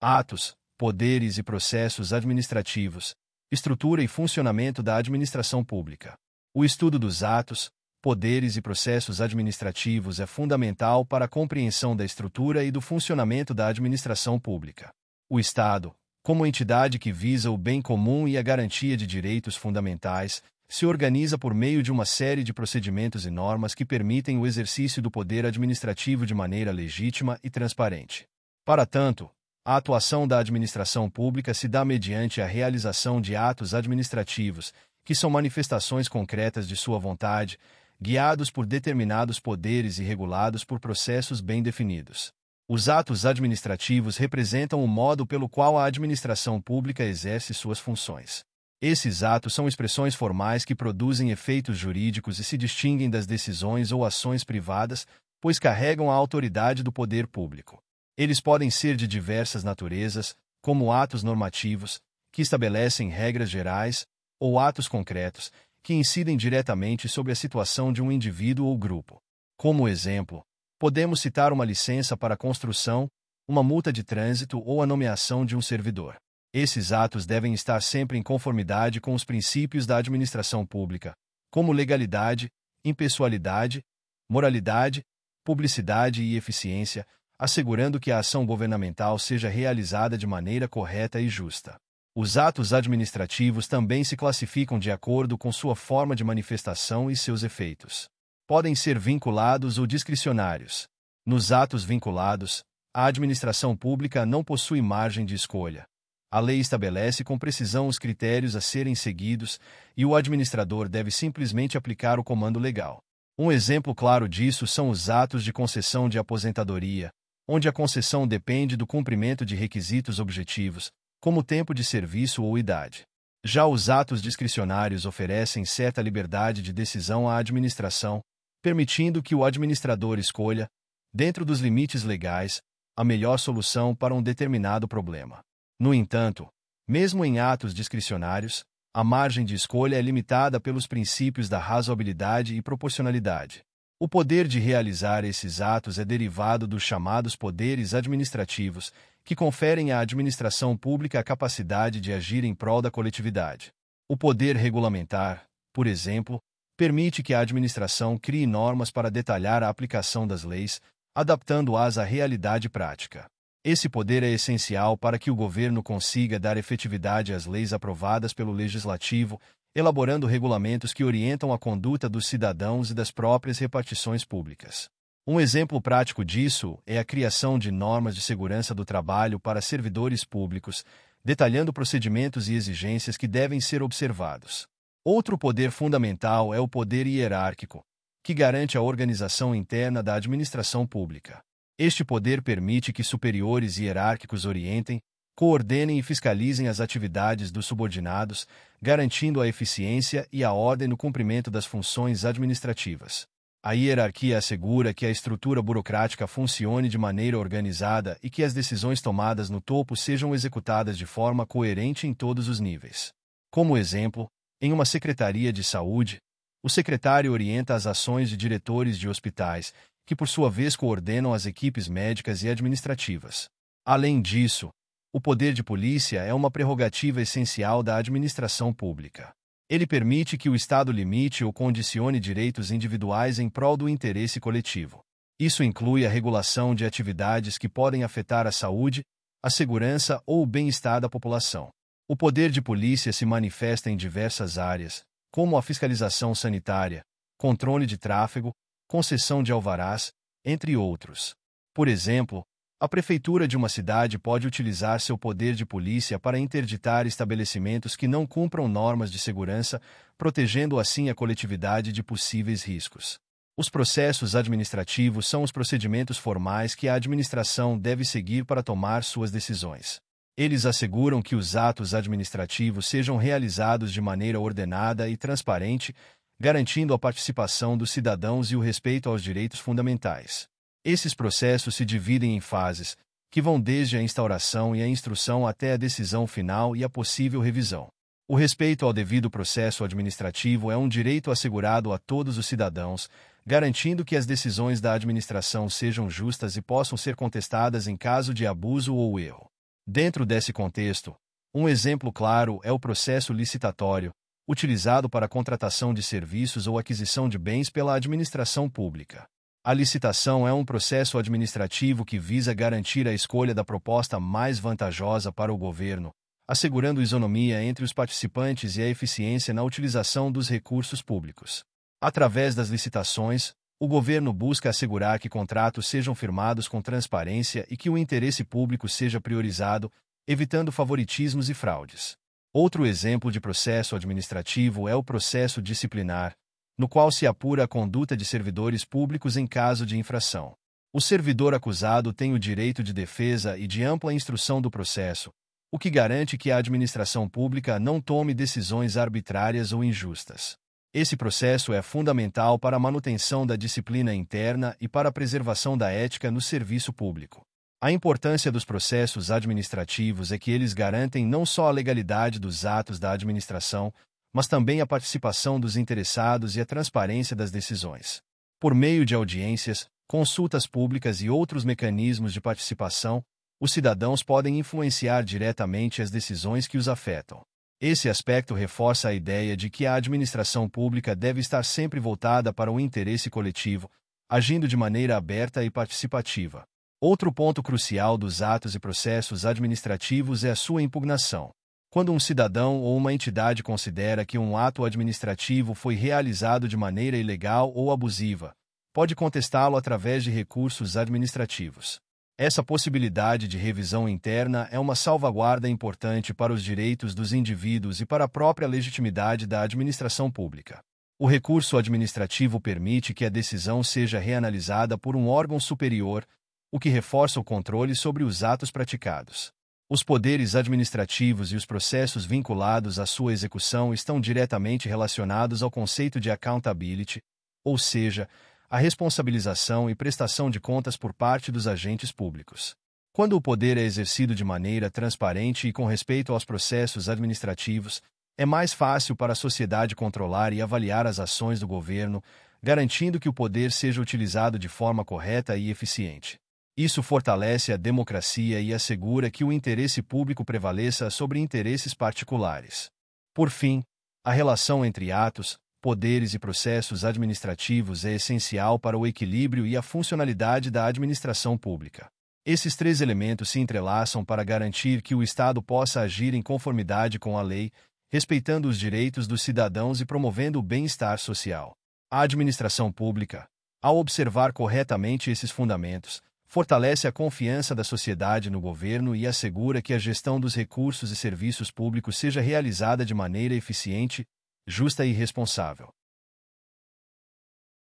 atos, poderes e processos administrativos, estrutura e funcionamento da administração pública. O estudo dos atos, poderes e processos administrativos é fundamental para a compreensão da estrutura e do funcionamento da administração pública. O Estado, como entidade que visa o bem comum e a garantia de direitos fundamentais, se organiza por meio de uma série de procedimentos e normas que permitem o exercício do poder administrativo de maneira legítima e transparente. Para tanto, a atuação da administração pública se dá mediante a realização de atos administrativos, que são manifestações concretas de sua vontade, guiados por determinados poderes e regulados por processos bem definidos. Os atos administrativos representam o modo pelo qual a administração pública exerce suas funções. Esses atos são expressões formais que produzem efeitos jurídicos e se distinguem das decisões ou ações privadas, pois carregam a autoridade do poder público. Eles podem ser de diversas naturezas, como atos normativos, que estabelecem regras gerais, ou atos concretos, que incidem diretamente sobre a situação de um indivíduo ou grupo. Como exemplo, podemos citar uma licença para construção, uma multa de trânsito ou a nomeação de um servidor. Esses atos devem estar sempre em conformidade com os princípios da administração pública, como legalidade, impessoalidade, moralidade, publicidade e eficiência, assegurando que a ação governamental seja realizada de maneira correta e justa. Os atos administrativos também se classificam de acordo com sua forma de manifestação e seus efeitos. Podem ser vinculados ou discricionários. Nos atos vinculados, a administração pública não possui margem de escolha. A lei estabelece com precisão os critérios a serem seguidos e o administrador deve simplesmente aplicar o comando legal. Um exemplo claro disso são os atos de concessão de aposentadoria, onde a concessão depende do cumprimento de requisitos objetivos, como tempo de serviço ou idade. Já os atos discricionários oferecem certa liberdade de decisão à administração, permitindo que o administrador escolha, dentro dos limites legais, a melhor solução para um determinado problema. No entanto, mesmo em atos discricionários, a margem de escolha é limitada pelos princípios da razoabilidade e proporcionalidade. O poder de realizar esses atos é derivado dos chamados poderes administrativos, que conferem à administração pública a capacidade de agir em prol da coletividade. O poder regulamentar, por exemplo, permite que a administração crie normas para detalhar a aplicação das leis, adaptando-as à realidade prática. Esse poder é essencial para que o governo consiga dar efetividade às leis aprovadas pelo legislativo, elaborando regulamentos que orientam a conduta dos cidadãos e das próprias repartições públicas. Um exemplo prático disso é a criação de normas de segurança do trabalho para servidores públicos, detalhando procedimentos e exigências que devem ser observados. Outro poder fundamental é o poder hierárquico, que garante a organização interna da administração pública. Este poder permite que superiores hierárquicos orientem, coordenem e fiscalizem as atividades dos subordinados, garantindo a eficiência e a ordem no cumprimento das funções administrativas. A hierarquia assegura que a estrutura burocrática funcione de maneira organizada e que as decisões tomadas no topo sejam executadas de forma coerente em todos os níveis. Como exemplo, em uma secretaria de saúde, o secretário orienta as ações de diretores de hospitais, que por sua vez coordenam as equipes médicas e administrativas. Além disso, o poder de polícia é uma prerrogativa essencial da administração pública. Ele permite que o Estado limite ou condicione direitos individuais em prol do interesse coletivo. Isso inclui a regulação de atividades que podem afetar a saúde, a segurança ou o bem-estar da população. O poder de polícia se manifesta em diversas áreas, como a fiscalização sanitária, controle de tráfego, concessão de alvarás, entre outros. Por exemplo, a prefeitura de uma cidade pode utilizar seu poder de polícia para interditar estabelecimentos que não cumpram normas de segurança, protegendo assim a coletividade de possíveis riscos. Os processos administrativos são os procedimentos formais que a administração deve seguir para tomar suas decisões. Eles asseguram que os atos administrativos sejam realizados de maneira ordenada e transparente, garantindo a participação dos cidadãos e o respeito aos direitos fundamentais. Esses processos se dividem em fases, que vão desde a instauração e a instrução até a decisão final e a possível revisão. O respeito ao devido processo administrativo é um direito assegurado a todos os cidadãos, garantindo que as decisões da administração sejam justas e possam ser contestadas em caso de abuso ou erro. Dentro desse contexto, um exemplo claro é o processo licitatório, utilizado para contratação de serviços ou aquisição de bens pela administração pública. A licitação é um processo administrativo que visa garantir a escolha da proposta mais vantajosa para o governo, assegurando isonomia entre os participantes e a eficiência na utilização dos recursos públicos. Através das licitações, o governo busca assegurar que contratos sejam firmados com transparência e que o interesse público seja priorizado, evitando favoritismos e fraudes. Outro exemplo de processo administrativo é o processo disciplinar, no qual se apura a conduta de servidores públicos em caso de infração. O servidor acusado tem o direito de defesa e de ampla instrução do processo, o que garante que a administração pública não tome decisões arbitrárias ou injustas. Esse processo é fundamental para a manutenção da disciplina interna e para a preservação da ética no serviço público. A importância dos processos administrativos é que eles garantem não só a legalidade dos atos da administração, mas também a participação dos interessados e a transparência das decisões. Por meio de audiências, consultas públicas e outros mecanismos de participação, os cidadãos podem influenciar diretamente as decisões que os afetam. Esse aspecto reforça a ideia de que a administração pública deve estar sempre voltada para o interesse coletivo, agindo de maneira aberta e participativa. Outro ponto crucial dos atos e processos administrativos é a sua impugnação. Quando um cidadão ou uma entidade considera que um ato administrativo foi realizado de maneira ilegal ou abusiva, pode contestá-lo através de recursos administrativos. Essa possibilidade de revisão interna é uma salvaguarda importante para os direitos dos indivíduos e para a própria legitimidade da administração pública. O recurso administrativo permite que a decisão seja reanalisada por um órgão superior, o que reforça o controle sobre os atos praticados. Os poderes administrativos e os processos vinculados à sua execução estão diretamente relacionados ao conceito de accountability, ou seja, a responsabilização e prestação de contas por parte dos agentes públicos. Quando o poder é exercido de maneira transparente e com respeito aos processos administrativos, é mais fácil para a sociedade controlar e avaliar as ações do governo, garantindo que o poder seja utilizado de forma correta e eficiente. Isso fortalece a democracia e assegura que o interesse público prevaleça sobre interesses particulares. Por fim, a relação entre atos, poderes e processos administrativos é essencial para o equilíbrio e a funcionalidade da administração pública. Esses três elementos se entrelaçam para garantir que o Estado possa agir em conformidade com a lei, respeitando os direitos dos cidadãos e promovendo o bem-estar social. A administração pública, ao observar corretamente esses fundamentos, fortalece a confiança da sociedade no governo e assegura que a gestão dos recursos e serviços públicos seja realizada de maneira eficiente, justa e responsável.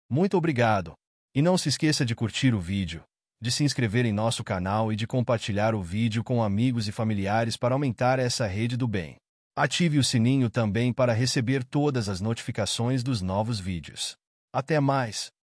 Muito obrigado! E não se esqueça de curtir o vídeo, de se inscrever em nosso canal e de compartilhar o vídeo com amigos e familiares para aumentar essa rede do bem. Ative o sininho também para receber todas as notificações dos novos vídeos. Até mais!